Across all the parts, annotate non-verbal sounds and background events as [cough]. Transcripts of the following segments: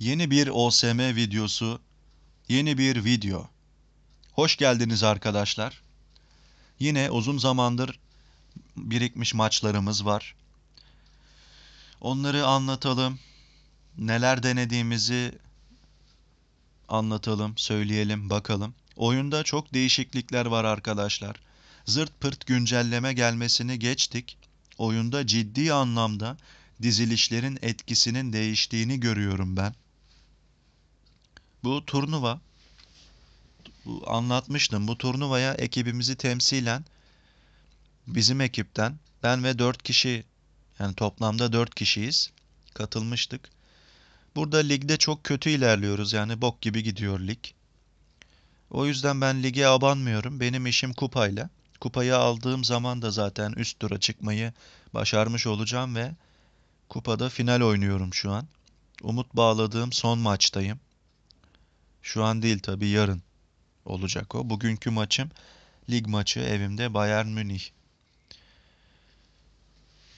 Yeni bir OSM videosu, yeni bir video. Hoş geldiniz arkadaşlar. Yine uzun zamandır birikmiş maçlarımız var. Onları anlatalım. Neler denediğimizi anlatalım, söyleyelim, bakalım. Oyunda çok değişiklikler var arkadaşlar. Zırt pırt güncelleme gelmesini geçtik. Oyunda ciddi anlamda dizilişlerin etkisinin değiştiğini görüyorum ben. Bu turnuva bu anlatmıştım. Bu turnuvaya ekibimizi temsilen bizim ekipten ben ve 4 kişi yani toplamda 4 kişiyiz katılmıştık. Burada ligde çok kötü ilerliyoruz yani bok gibi gidiyor lig. O yüzden ben lige abanmıyorum. Benim işim kupayla. Kupayı aldığım zaman da zaten üst tura çıkmayı başarmış olacağım ve kupada final oynuyorum şu an. Umut bağladığım son maçtayım. Şu an değil tabii yarın olacak o. Bugünkü maçım lig maçı evimde Bayern Münih.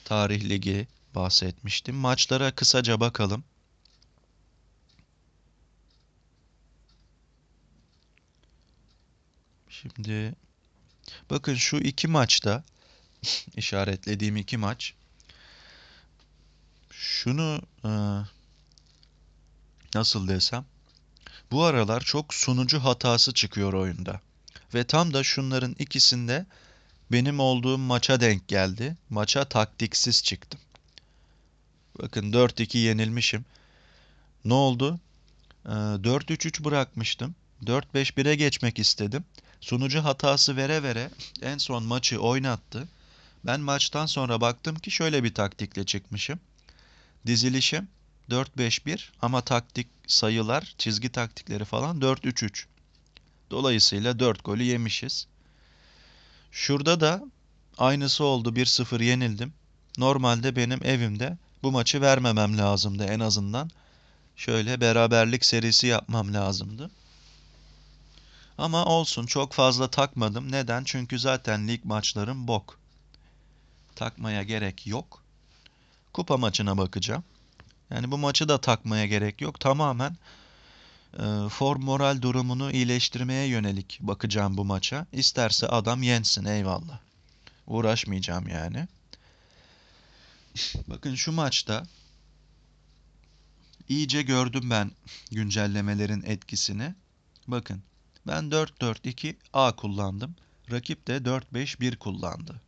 Tarih ligi bahsetmiştim. Maçlara kısaca bakalım. Şimdi bakın şu iki maçta [laughs] işaretlediğim iki maç şunu e, nasıl desem bu aralar çok sunucu hatası çıkıyor oyunda. Ve tam da şunların ikisinde benim olduğum maça denk geldi. Maça taktiksiz çıktım. Bakın 4-2 yenilmişim. Ne oldu? 4-3-3 ee, bırakmıştım. 4-5-1'e geçmek istedim. Sunucu hatası vere vere en son maçı oynattı. Ben maçtan sonra baktım ki şöyle bir taktikle çıkmışım. Dizilişim 4-5-1 ama taktik sayılar, çizgi taktikleri falan 4-3-3. Dolayısıyla 4 golü yemişiz. Şurada da aynısı oldu 1-0 yenildim. Normalde benim evimde bu maçı vermemem lazımdı en azından. Şöyle beraberlik serisi yapmam lazımdı. Ama olsun çok fazla takmadım. Neden? Çünkü zaten lig maçlarım bok. Takmaya gerek yok. Kupa maçına bakacağım. Yani bu maçı da takmaya gerek yok. Tamamen e, form moral durumunu iyileştirmeye yönelik bakacağım bu maça. İsterse adam yensin eyvallah. Uğraşmayacağım yani. Bakın şu maçta iyice gördüm ben güncellemelerin etkisini. Bakın ben 4-4-2 A kullandım. Rakip de 4-5-1 kullandı.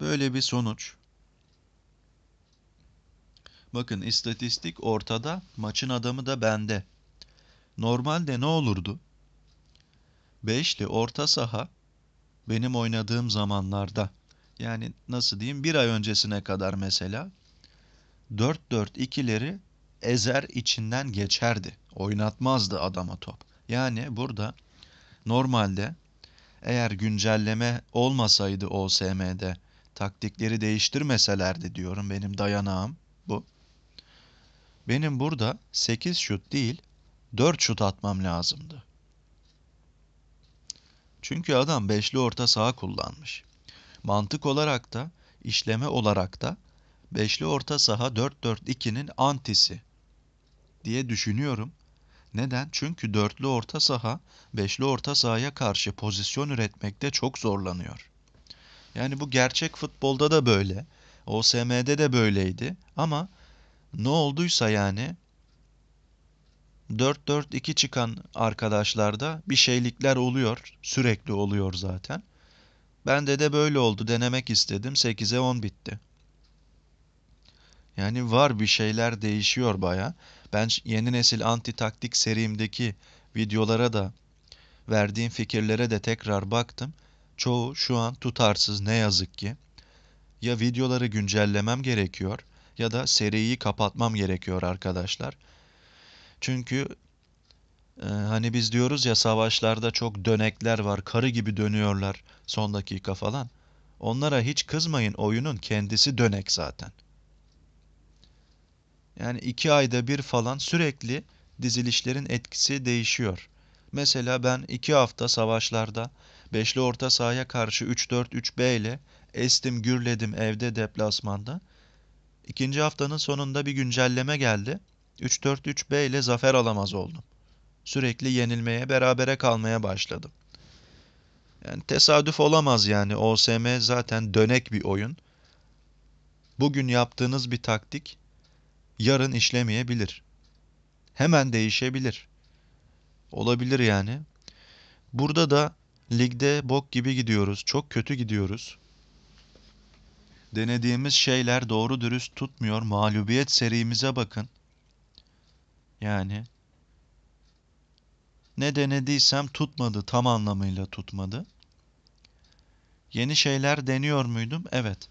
Böyle bir sonuç. Bakın istatistik ortada, maçın adamı da bende. Normalde ne olurdu? Beşli orta saha benim oynadığım zamanlarda yani nasıl diyeyim bir ay öncesine kadar mesela 4-4-2'leri ezer içinden geçerdi. Oynatmazdı adama top. Yani burada normalde eğer güncelleme olmasaydı OSM'de taktikleri değiştirmeselerdi diyorum benim dayanağım bu. Benim burada 8 şut değil 4 şut atmam lazımdı. Çünkü adam beşli orta saha kullanmış. Mantık olarak da işleme olarak da beşli orta saha 4-4-2'nin antisi diye düşünüyorum. Neden? Çünkü dörtlü orta saha beşli orta sahaya karşı pozisyon üretmekte çok zorlanıyor. Yani bu gerçek futbolda da böyle. OSM'de de böyleydi ama ne olduysa yani 4-4-2 çıkan arkadaşlarda bir şeylikler oluyor. Sürekli oluyor zaten. Bende de böyle oldu. Denemek istedim. 8'e 10 bitti. Yani var bir şeyler değişiyor baya. Ben yeni nesil anti taktik serimdeki videolara da verdiğim fikirlere de tekrar baktım. Çoğu şu an tutarsız ne yazık ki. Ya videoları güncellemem gerekiyor ya da seriyi kapatmam gerekiyor arkadaşlar. Çünkü e, hani biz diyoruz ya savaşlarda çok dönekler var, karı gibi dönüyorlar son dakika falan. Onlara hiç kızmayın. Oyunun kendisi dönek zaten. Yani iki ayda bir falan sürekli dizilişlerin etkisi değişiyor. Mesela ben iki hafta savaşlarda beşli orta sahaya karşı 3-4-3-B ile estim gürledim evde deplasmanda. İkinci haftanın sonunda bir güncelleme geldi. 3-4-3-B ile zafer alamaz oldum. Sürekli yenilmeye, berabere kalmaya başladım. Yani tesadüf olamaz yani. OSM zaten dönek bir oyun. Bugün yaptığınız bir taktik yarın işlemeyebilir. Hemen değişebilir. Olabilir yani. Burada da ligde bok gibi gidiyoruz. Çok kötü gidiyoruz. Denediğimiz şeyler doğru dürüst tutmuyor. Mağlubiyet serimize bakın. Yani ne denediysem tutmadı, tam anlamıyla tutmadı. Yeni şeyler deniyor muydum? Evet.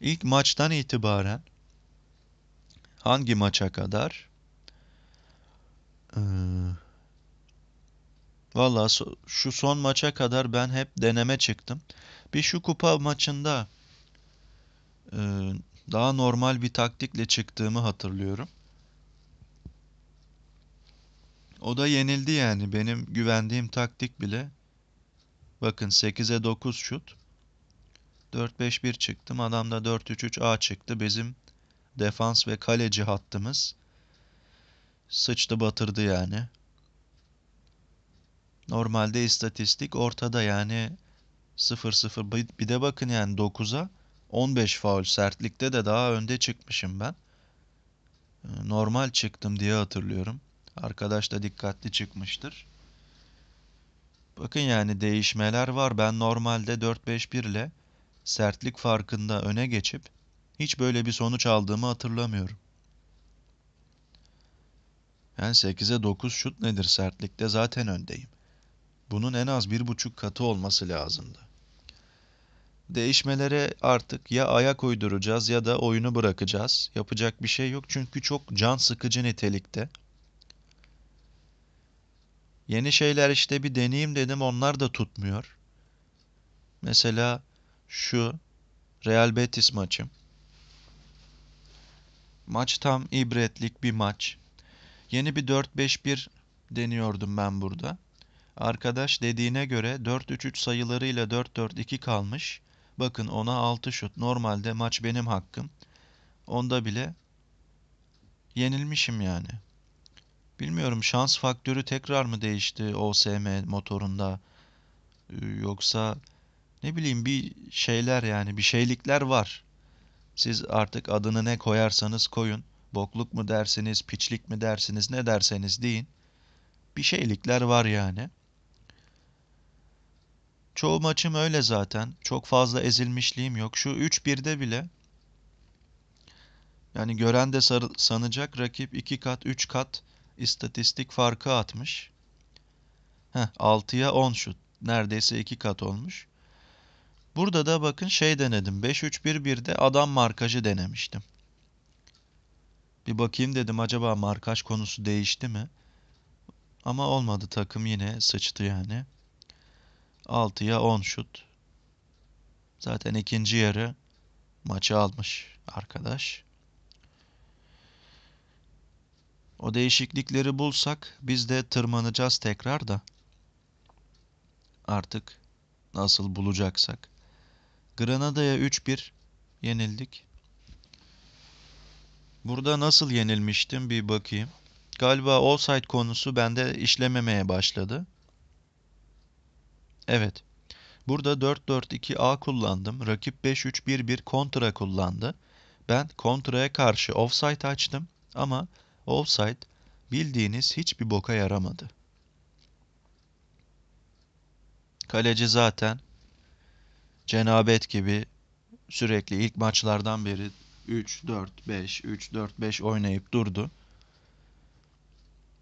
İlk maçtan itibaren hangi maça kadar? Ee, Valla şu son maça kadar ben hep deneme çıktım. Bir şu kupa maçında ee, daha normal bir taktikle çıktığımı hatırlıyorum. O da yenildi yani. Benim güvendiğim taktik bile bakın 8'e 9 şut. 4-5-1 çıktım. Adamda 4-3-3-A çıktı. Bizim defans ve kaleci hattımız sıçtı batırdı yani. Normalde istatistik ortada yani 0-0. Bir de bakın yani 9'a 15 faul sertlikte de daha önde çıkmışım ben. Ee, normal çıktım diye hatırlıyorum. Arkadaş da dikkatli çıkmıştır. Bakın yani değişmeler var. Ben normalde 4-5-1 ile sertlik farkında öne geçip hiç böyle bir sonuç aldığımı hatırlamıyorum. Yani 8'e 9 şut nedir sertlikte zaten öndeyim. Bunun en az 1,5 katı olması lazımdı değişmelere artık ya ayak uyduracağız ya da oyunu bırakacağız. Yapacak bir şey yok çünkü çok can sıkıcı nitelikte. Yeni şeyler işte bir deneyim dedim onlar da tutmuyor. Mesela şu Real Betis maçı. Maç tam ibretlik bir maç. Yeni bir 4-5-1 deniyordum ben burada. Arkadaş dediğine göre 4-3-3 sayılarıyla 4-4-2 kalmış. Bakın ona 6 şut. Normalde maç benim hakkım. Onda bile yenilmişim yani. Bilmiyorum şans faktörü tekrar mı değişti OSM motorunda ee, yoksa ne bileyim bir şeyler yani bir şeylikler var. Siz artık adını ne koyarsanız koyun. Bokluk mu dersiniz, piçlik mi dersiniz, ne derseniz deyin. Bir şeylikler var yani. Çoğu maçım öyle zaten. Çok fazla ezilmişliğim yok. Şu 3-1'de bile yani gören de sanacak rakip 2 kat 3 kat istatistik farkı atmış. Heh, 6'ya 10 şut. Neredeyse 2 kat olmuş. Burada da bakın şey denedim. 5-3-1-1'de adam markajı denemiştim. Bir bakayım dedim acaba markaj konusu değişti mi? Ama olmadı takım yine sıçtı yani. 6'ya 10 şut. Zaten ikinci yarı maçı almış arkadaş. O değişiklikleri bulsak biz de tırmanacağız tekrar da. Artık nasıl bulacaksak. Granada'ya 3-1 yenildik. Burada nasıl yenilmiştim bir bakayım. Galiba offside konusu bende işlememeye başladı. Evet. Burada 4-4-2-A kullandım. Rakip 5-3-1-1 kontra kullandı. Ben kontraya karşı offside açtım ama offside bildiğiniz hiçbir boka yaramadı. Kaleci zaten cenabet gibi sürekli ilk maçlardan beri 3-4-5, 3-4-5 oynayıp durdu.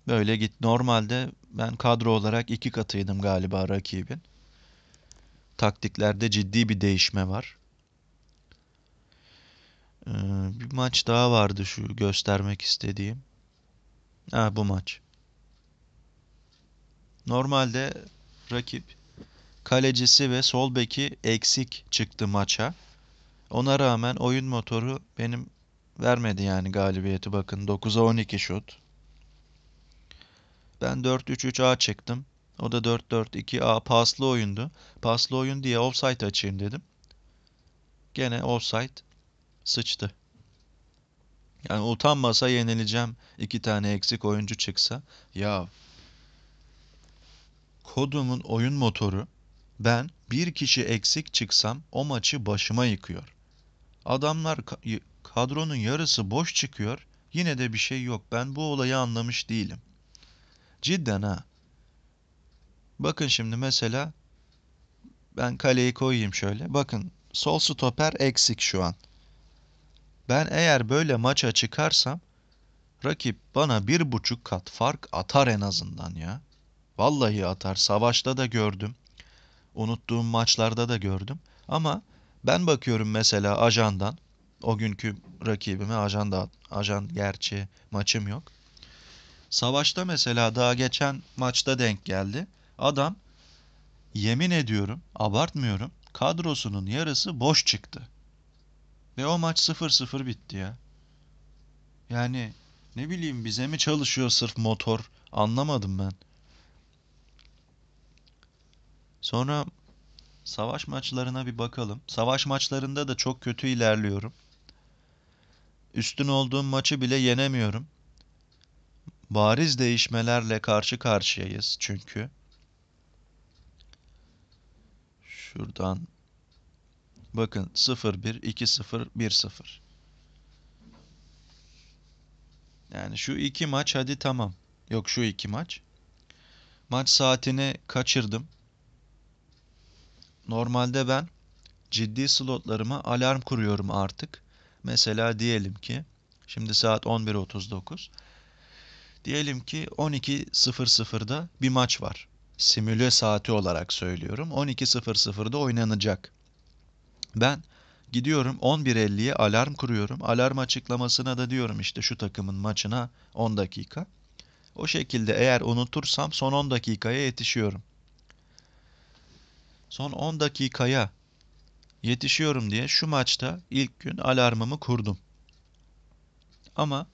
Böyle git. Normalde ben kadro olarak iki katıydım galiba rakibin taktiklerde ciddi bir değişme var. Ee, bir maç daha vardı şu göstermek istediğim. Ha bu maç. Normalde rakip kalecisi ve sol beki eksik çıktı maça. Ona rağmen oyun motoru benim vermedi yani galibiyeti bakın. 9'a 12 şut. Ben 4-3-3A çıktım. O da 4-4-2 a paslı oyundu. Paslı oyun diye offside açayım dedim. Gene offside sıçtı. Yani utanmasa yenileceğim iki tane eksik oyuncu çıksa. Ya kodumun oyun motoru ben bir kişi eksik çıksam o maçı başıma yıkıyor. Adamlar kadronun yarısı boş çıkıyor. Yine de bir şey yok. Ben bu olayı anlamış değilim. Cidden ha. Bakın şimdi mesela ben kaleyi koyayım şöyle. Bakın sol stoper eksik şu an. Ben eğer böyle maça çıkarsam rakip bana bir buçuk kat fark atar en azından ya. Vallahi atar. Savaşta da gördüm. Unuttuğum maçlarda da gördüm. Ama ben bakıyorum mesela ajandan. O günkü rakibime Ajanda ajan gerçi maçım yok. Savaşta mesela daha geçen maçta denk geldi. Adam yemin ediyorum, abartmıyorum. Kadrosunun yarısı boş çıktı. Ve o maç 0-0 bitti ya. Yani ne bileyim bize mi çalışıyor sırf motor anlamadım ben. Sonra savaş maçlarına bir bakalım. Savaş maçlarında da çok kötü ilerliyorum. Üstün olduğum maçı bile yenemiyorum. Bariz değişmelerle karşı karşıyayız çünkü. Şuradan bakın 0 1 2 0 1 0 Yani şu iki maç hadi tamam. Yok şu iki maç. Maç saatini kaçırdım. Normalde ben ciddi slotlarıma alarm kuruyorum artık. Mesela diyelim ki şimdi saat 11.39. Diyelim ki 12.00'da bir maç var simüle saati olarak söylüyorum. 12.00'da oynanacak. Ben gidiyorum 11.50'ye alarm kuruyorum. Alarm açıklamasına da diyorum işte şu takımın maçına 10 dakika. O şekilde eğer unutursam son 10 dakikaya yetişiyorum. Son 10 dakikaya yetişiyorum diye şu maçta ilk gün alarmımı kurdum. Ama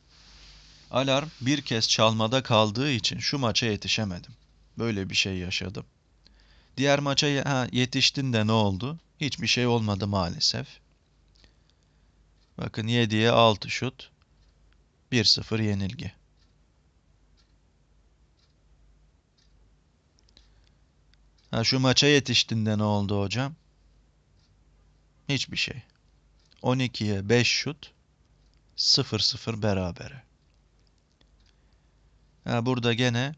alarm bir kez çalmada kaldığı için şu maça yetişemedim. Böyle bir şey yaşadım. Diğer maça ha, yetiştin de ne oldu? Hiçbir şey olmadı maalesef. Bakın 7'ye 6 şut. 1-0 yenilgi. Ha şu maça yetiştin de ne oldu hocam? Hiçbir şey. 12'ye 5 şut. 0-0 berabere. Ha burada gene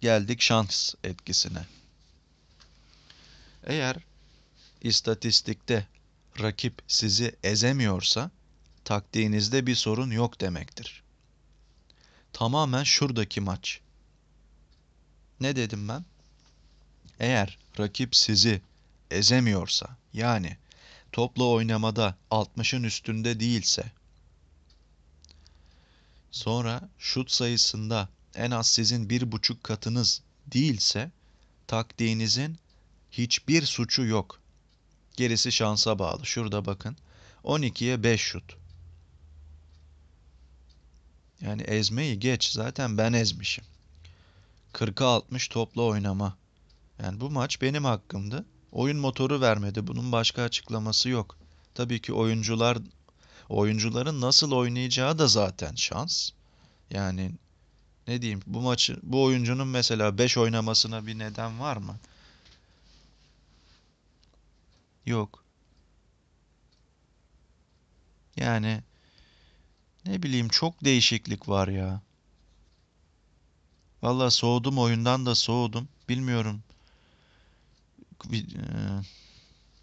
geldik şans etkisine. Eğer istatistikte rakip sizi ezemiyorsa taktiğinizde bir sorun yok demektir. Tamamen şuradaki maç. Ne dedim ben? Eğer rakip sizi ezemiyorsa yani topla oynamada 60'ın üstünde değilse sonra şut sayısında en az sizin bir buçuk katınız değilse taktiğinizin hiçbir suçu yok. Gerisi şansa bağlı. Şurada bakın. 12'ye 5 şut. Yani ezmeyi geç. Zaten ben ezmişim. 40'a 60 topla oynama. Yani bu maç benim hakkımdı. Oyun motoru vermedi. Bunun başka açıklaması yok. Tabii ki oyuncular oyuncuların nasıl oynayacağı da zaten şans. Yani ne diyeyim bu maçı bu oyuncunun mesela 5 oynamasına bir neden var mı? Yok. Yani ne bileyim çok değişiklik var ya. Valla soğudum oyundan da soğudum. Bilmiyorum. E,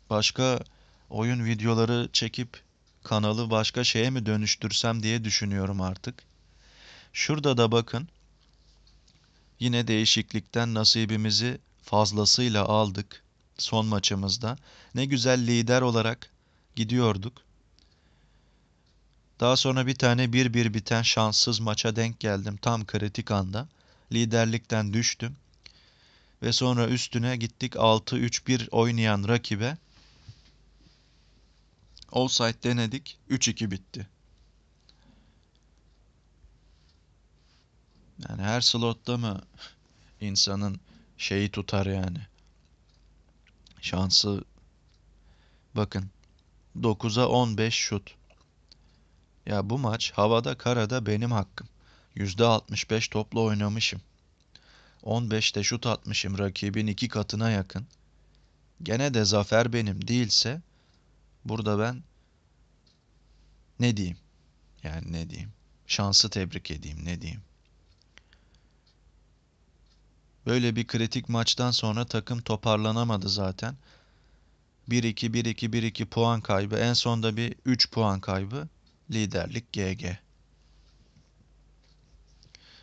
başka oyun videoları çekip kanalı başka şeye mi dönüştürsem diye düşünüyorum artık. Şurada da bakın Yine değişiklikten nasibimizi fazlasıyla aldık son maçımızda. Ne güzel lider olarak gidiyorduk. Daha sonra bir tane bir bir biten şanssız maça denk geldim tam kritik anda. Liderlikten düştüm. Ve sonra üstüne gittik 6-3-1 oynayan rakibe. Offside denedik 3-2 bitti. Yani her slotta mı insanın şeyi tutar yani. Şansı bakın 9'a 15 şut. Ya bu maç havada karada benim hakkım. %65 topla oynamışım. 15'te şut atmışım rakibin iki katına yakın. Gene de zafer benim değilse burada ben ne diyeyim? Yani ne diyeyim? Şansı tebrik edeyim ne diyeyim? Böyle bir kritik maçtan sonra takım toparlanamadı zaten. 1-2 1-2 1-2 puan kaybı. En sonda bir 3 puan kaybı. Liderlik GG.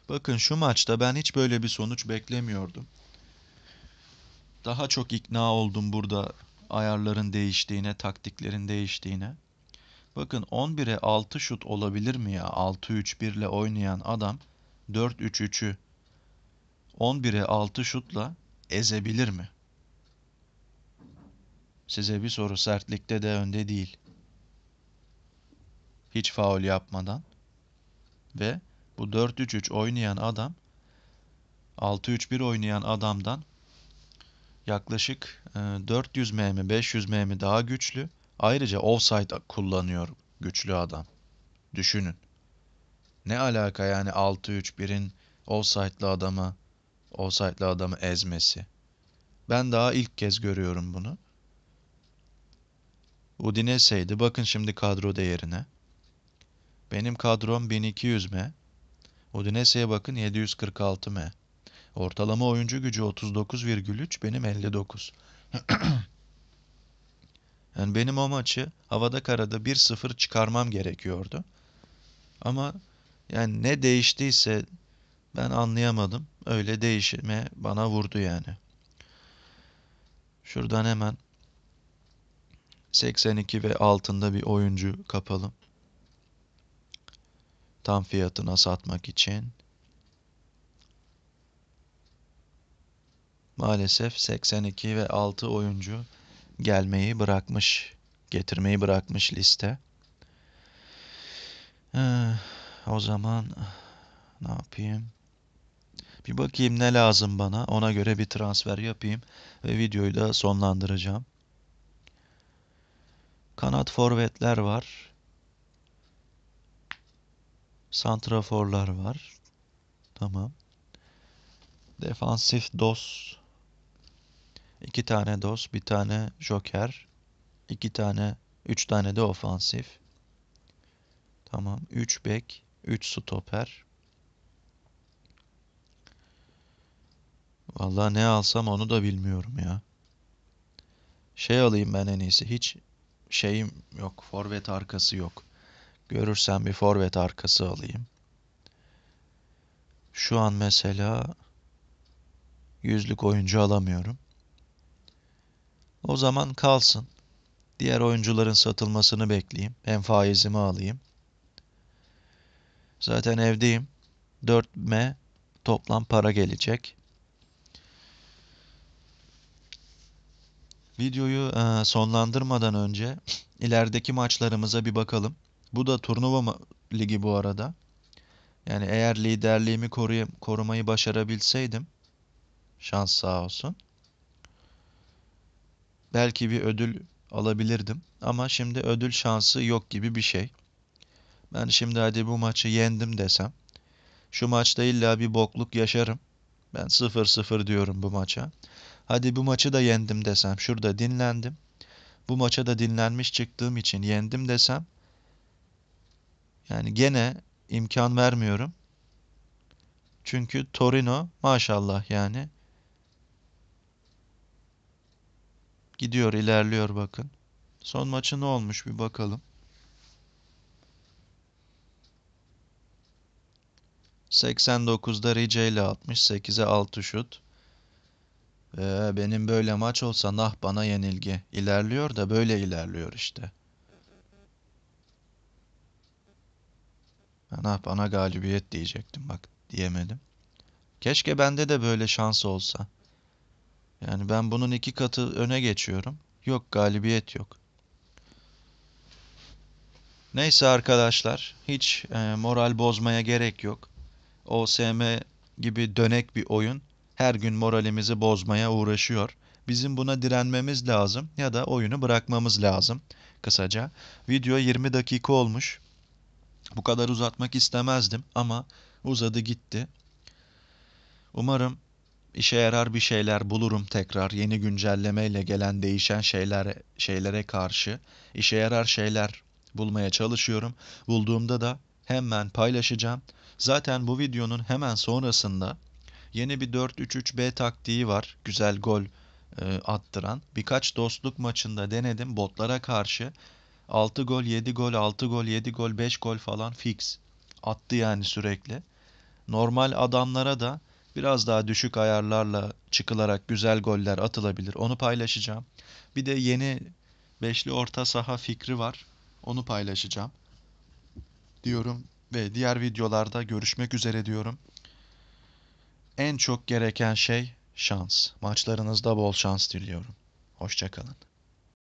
Bakın şu maçta ben hiç böyle bir sonuç beklemiyordum. Daha çok ikna oldum burada ayarların değiştiğine, taktiklerin değiştiğine. Bakın 11'e 6 şut olabilir mi ya? 6-3-1 ile oynayan adam 4-3-3'ü 11'e 6 şutla ezebilir mi? Size bir soru sertlikte de önde değil. Hiç faul yapmadan ve bu 4-3-3 oynayan adam 6-3-1 oynayan adamdan yaklaşık 400 mm 500 mm daha güçlü. Ayrıca offside kullanıyor güçlü adam. Düşünün. Ne alaka yani 6-3-1'in offside'lı adama? Offside'lı adamı ezmesi. Ben daha ilk kez görüyorum bunu. Udinese'ydi. Bakın şimdi kadro değerine. Benim kadrom 1200 m. Udinese'ye bakın 746 m. Ortalama oyuncu gücü 39,3 benim 59. [clears throat] yani benim o maçı havada karada 1-0 çıkarmam gerekiyordu. Ama yani ne değiştiyse ben anlayamadım. Öyle değişime bana vurdu yani. Şuradan hemen 82 ve altında bir oyuncu kapalım. Tam fiyatına satmak için. Maalesef 82 ve 6 oyuncu gelmeyi bırakmış, getirmeyi bırakmış liste. Ee, o zaman ne yapayım? Bir bakayım ne lazım bana. Ona göre bir transfer yapayım ve videoyu da sonlandıracağım. Kanat forvetler var. Santraforlar var. Tamam. Defansif dos. İki tane dos, bir tane joker. iki tane, üç tane de ofansif. Tamam. Üç bek, üç stoper. Vallahi ne alsam onu da bilmiyorum ya. Şey alayım ben en iyisi. Hiç şeyim yok. Forvet arkası yok. Görürsem bir forvet arkası alayım. Şu an mesela yüzlük oyuncu alamıyorum. O zaman kalsın. Diğer oyuncuların satılmasını bekleyeyim. Hem faizimi alayım. Zaten evdeyim. 4M toplam para gelecek. Videoyu e, sonlandırmadan önce ilerideki maçlarımıza bir bakalım. Bu da turnuva ligi bu arada. Yani eğer liderliğimi koruyayım, korumayı başarabilseydim şans sağ olsun. Belki bir ödül alabilirdim ama şimdi ödül şansı yok gibi bir şey. Ben şimdi hadi bu maçı yendim desem şu maçta illa bir bokluk yaşarım. Ben 0-0 diyorum bu maça. Hadi bu maçı da yendim desem şurada dinlendim. Bu maça da dinlenmiş çıktığım için yendim desem yani gene imkan vermiyorum. Çünkü Torino maşallah yani gidiyor, ilerliyor bakın. Son maçı ne olmuş bir bakalım. 89'da Rice ile 68'e 6 şut. Ee, benim böyle maç olsa nah bana yenilgi. İlerliyor da böyle ilerliyor işte. Nah bana galibiyet diyecektim bak diyemedim. Keşke bende de böyle şans olsa. Yani ben bunun iki katı öne geçiyorum. Yok galibiyet yok. Neyse arkadaşlar hiç e, moral bozmaya gerek yok. OSM gibi dönek bir oyun her gün moralimizi bozmaya uğraşıyor. Bizim buna direnmemiz lazım ya da oyunu bırakmamız lazım kısaca. Video 20 dakika olmuş. Bu kadar uzatmak istemezdim ama uzadı gitti. Umarım işe yarar bir şeyler bulurum tekrar yeni güncellemeyle gelen değişen şeyler şeylere karşı işe yarar şeyler bulmaya çalışıyorum. Bulduğumda da hemen paylaşacağım. Zaten bu videonun hemen sonrasında Yeni bir 4-3-3-B taktiği var. Güzel gol e, attıran. Birkaç dostluk maçında denedim botlara karşı. 6 gol, 7 gol, 6 gol, 7 gol, 5 gol falan fix attı yani sürekli. Normal adamlara da biraz daha düşük ayarlarla çıkılarak güzel goller atılabilir. Onu paylaşacağım. Bir de yeni beşli orta saha fikri var. Onu paylaşacağım. Diyorum ve diğer videolarda görüşmek üzere diyorum en çok gereken şey şans. Maçlarınızda bol şans diliyorum. Hoşçakalın.